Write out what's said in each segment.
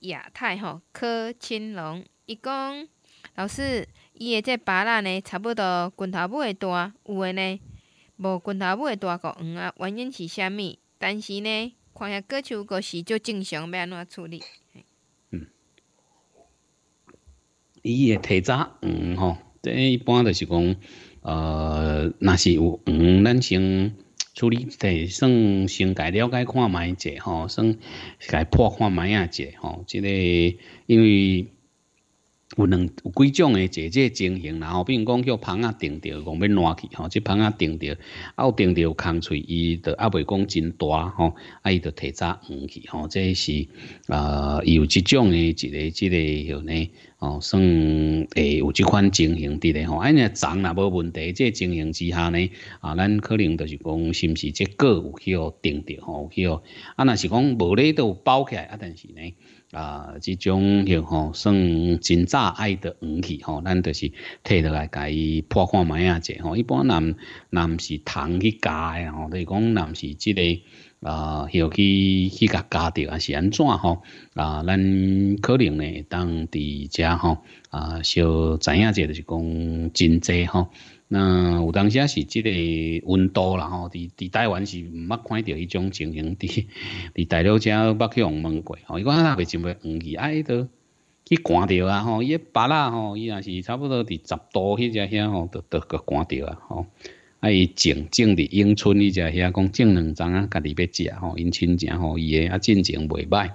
亚太吼柯清龙，伊讲老师，伊的即巴浪呢，差不多拳头尾的大，有诶呢，无拳头尾的大，互黄啊，原因是甚物？但是呢，看遐个手都是足正常，要安怎处理？嗯，伊会提早，黄吼，这一般就是讲，呃，若是有黄，咱先。处理得算先，该了解看买者吼，算该破看卖啊者吼。即个因为有两有几种诶，这个情形，然后比如讲叫棚啊钉着，讲要烂去吼，即棚啊钉着，啊钉着有空喙，伊着啊，袂讲真大吼，啊伊着提早黄去吼。这是啊有即种诶一个即个有呢。哦，算诶，有即款情形伫咧吼，安尼长若无问题，即情形之下呢，啊，咱可能就是讲，是毋是即个有去定着吼，去，啊，若是讲无咧都包起来，啊，但是呢，啊，即种吼算真早爱得黄去吼，咱就是摕落来，家伊破看卖啊者吼，一般若毋是虫去咬诶吼，就是讲毋是即个。啊，小去迄甲教着啊是安怎吼？啊，咱可能呢，当伫遮吼啊，小知影者就是讲真济吼。那有当时啊是即个温度啦吼，伫伫台湾是毋捌看到迄种情形伫 伫大陆遮捌去互问过吼，伊讲那袂真袂寒去，啊，伊都去寒着啊吼，伊迄八啦吼，伊也是差不多伫十度迄只遐吼，都都个寒着啊吼。啊，伊种种伫永春，伊就遐讲种两丛啊，家己要食吼，因亲情吼伊个啊，真种袂歹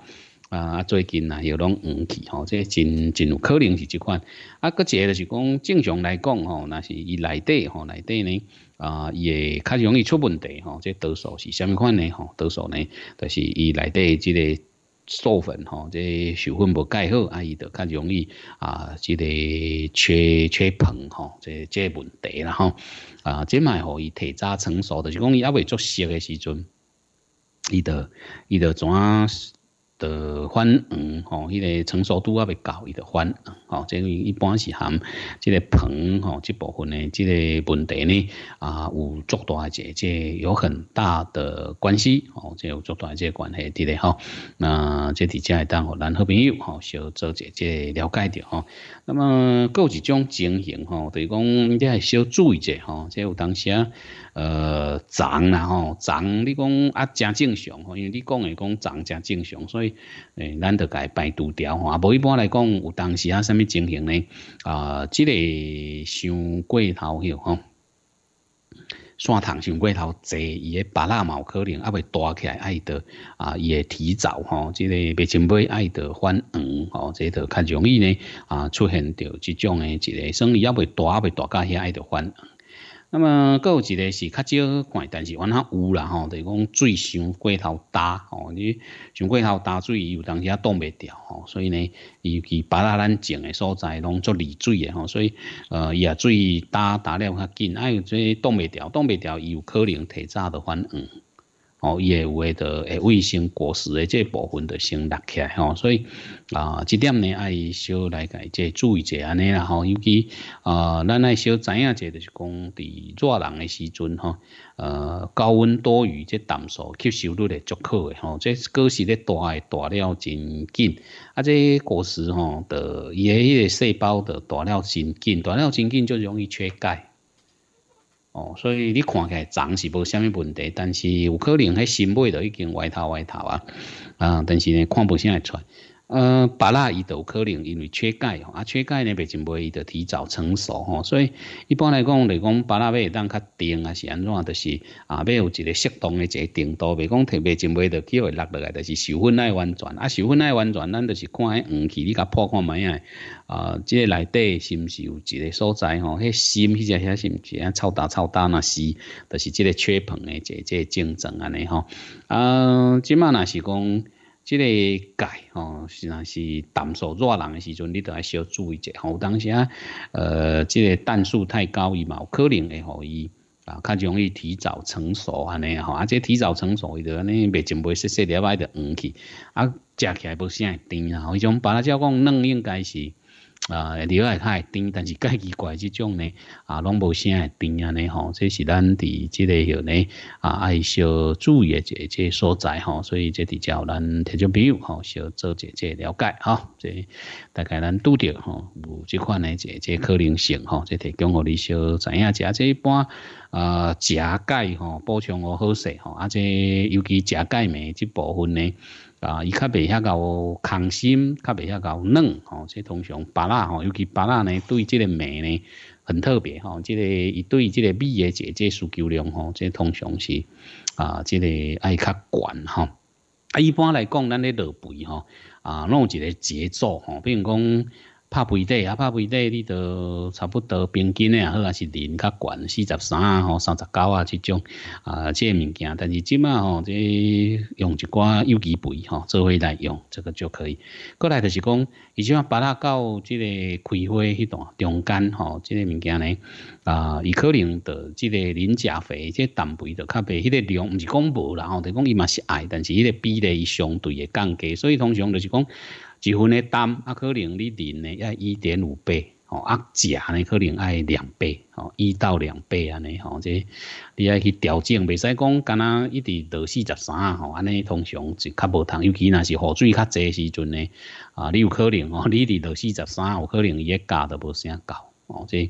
啊。最近啊，又拢黄起吼，这真真有可能是即款。啊，搁一个就是讲正常来讲吼，那是伊内底吼内底呢啊，伊会较容易出问题吼。这多数是虾米款呢吼？多数呢，就是伊内底即个。授粉吼，即授粉无盖好，啊，伊就较容易啊，即个缺缺硼吼，即即问题啦吼。啊，即卖吼，伊提早成熟，就是讲伊还未作熟的时阵，伊就伊就怎？的黄吼，迄个成熟度啊比较高，伊就缓，吼，即个一般是含即个硼，吼，即部分呢，即个问题呢，啊，有足大个，即有很大的关系，吼，即有足大个关系伫咧，吼。那即底下当互咱好朋友，吼，少做一即了解着，吼。那么各种情形，吼，对讲你爱小注意者，吼，即有当时啊，呃，长啦，吼，长，你讲啊正正常，吼，因为你讲诶讲长正正常，所以。诶，咱就该排除掉吼，啊，无一般来讲，有当时啊，啥物情形呢？啊，这个伤过头吼，血糖伤过头坐，伊个白蜡毛可能啊会大起来，爱得啊，伊会提早吼，这个白纤维爱得反黄吼，这个较容易呢，啊，出现着即种诶一个生理啊会大啊会大，加遐爱得翻。那么，阁有一个是较少看，但是还较有啦吼，就是讲水伤过头大吼，你伤过头大水，伊有当时也挡袂牢吼，所以呢，尤其摆在咱种的所在，拢做离水的吼，所以呃，伊也水焦焦了较紧，哎，有做挡袂牢，挡袂牢，伊有可能提早就反黄。哦，也会的，诶，卫星果实的这部分的先落起来吼，所以啊，这点呢，爱小来改，即注意者安尼啦吼。尤其啊，咱爱小知影者着就是讲伫热人诶时阵吼，呃，高温多雨，即淡素吸收率咧足好诶吼，即果实咧大诶大了真紧，啊，即果实吼，着伊诶迄个细胞着大了真紧，大了真紧就容易缺钙。哦，所以你看起来长是无虾米问题，但是有可能迄新买就已经歪头歪头啊，啊，但是呢，看啥会出。来。呃，芭拉伊都可能因为缺钙吼，啊，缺钙呢，袂真袂伊就提早成熟吼，所以一般来讲，来讲芭拉要当较定啊，是安怎就是啊，要有一个适当的一个定度，袂讲特别真袂就叫会落落来，就是受粉爱完全，啊，受粉爱完全，咱就是看迄黄气，你甲破看咩啊，啊，即个内底是毋是有一个所在吼？迄心，迄只遐是毋是啊？臭大臭大那是，就是即个缺硼的即个症状安尼吼。啊，即满那是讲。即个钙吼，是那是淡素热人诶时阵，你着爱小注意者吼。当时啊，呃，即个氮素太高伊嘛，有可能会互伊啊较容易提早成熟安尼吼。啊，即提早成熟伊着安尼未准备细细粒爱着黄去。啊，食起来无啥会甜啊。迄种把它叫讲软应该是。啊，另外它会甜，但是介奇怪，这种呢，啊，拢无啥会甜啊呢，吼，这是咱伫即个许呢，啊，爱小注意的这这所在吼，所以这遮有咱特种朋友吼，小做这这了解哈，这大概咱拄着吼，有即款的这这可能性吼，这提供互你小影者，即一般。啊，解钙吼，补充哦好势吼，而且尤其解钙镁这部分呢，啊，伊较袂遐够抗心，较袂遐够嫩吼，即通常巴拉吼，尤其巴拉呢对这个镁呢很特别吼，这个伊对这个镁的即即需求量吼，即通常是啊，即个爱较悬哈，啊，一般来讲，咱咧落肥吼，啊，弄一个节奏吼，比如讲。怕肥底啊，怕肥底，你都差不多平均诶，好啊是零较悬，四十三啊，吼三十九啊，这种啊，这物件。但是即卖吼，即用一寡有机肥吼做伙来用，这个就可以。过来就是讲，伊前望把它到这个开花迄段中间吼，这个物件咧啊，伊可能的这个磷钾肥，这氮肥就较白。迄个量毋是讲无啦，吼，就讲伊嘛是矮，但是迄个比例相对会降低，所以通常就是讲。一分的担啊，可能你练呢要一点五倍哦，啊钾呢可能要两倍哦，一到两倍安尼哦，这你要去调整，袂使讲干那一直到四十三哦，安尼通常就较无通，尤其那是雨水较侪时阵呢啊，你有可能哦，你伫到四十三，有可能伊诶价都无啥够哦，这。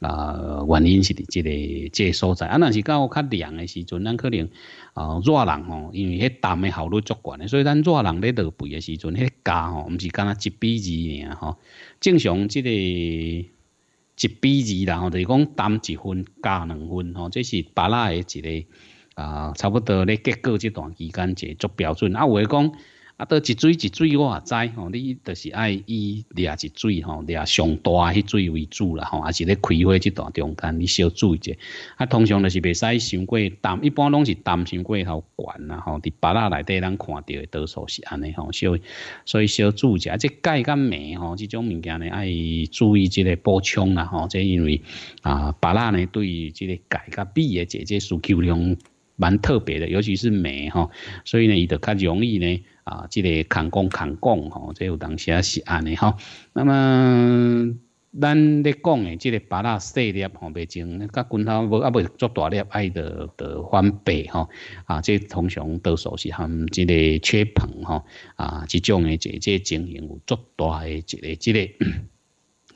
啊，原因是伫即个即个所在，啊，若是到较凉诶时阵，咱可能啊热人吼，因为迄啖诶效率足悬诶，所以咱热人咧落肥诶时阵，迄加吼，毋是干那一比二尔吼，正常即个一比二啦，吼，就是讲啖一分，加两分吼，这是巴拉诶一个啊，差不多咧，结果即段期间一个足标准。啊，有诶讲。啊，都一水一水，我也知吼。你就是爱以掠一水吼，掠上大迄水为主啦吼，还是咧开花这段中间，你小注意者。啊，通常就是袂使伤过担，一般拢是担心过头悬啦吼。伫别蜡内底咱看到的多数是安尼吼，小所以小注意者。即钙甲镁吼，这种物件呢，爱注意即个补充啦吼。即因为啊，别人呢对即个钙甲镁诶者，这需求量。蛮特别的，尤其是镁哈，所以呢，伊就较容易呢啊，即个砍攻砍攻吼，即有当时啊是安尼吼。那么咱咧讲的即个巴拉细粒吼未种，甲拳头无啊未足大粒，爱得得翻白吼啊，即通常多数是含即个缺硼吼啊，即种的即即情形有足大的一个即个。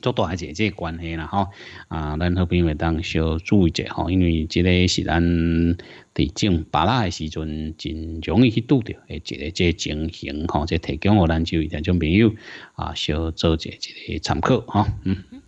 做大姐姐关系啦，吼啊，咱好比话当小注意者吼，因为这个是咱地震拔拉的时阵真容易去拄着，诶，一个这情形吼，这提供予咱就一点种朋友啊，小做者一个参考吼。嗯。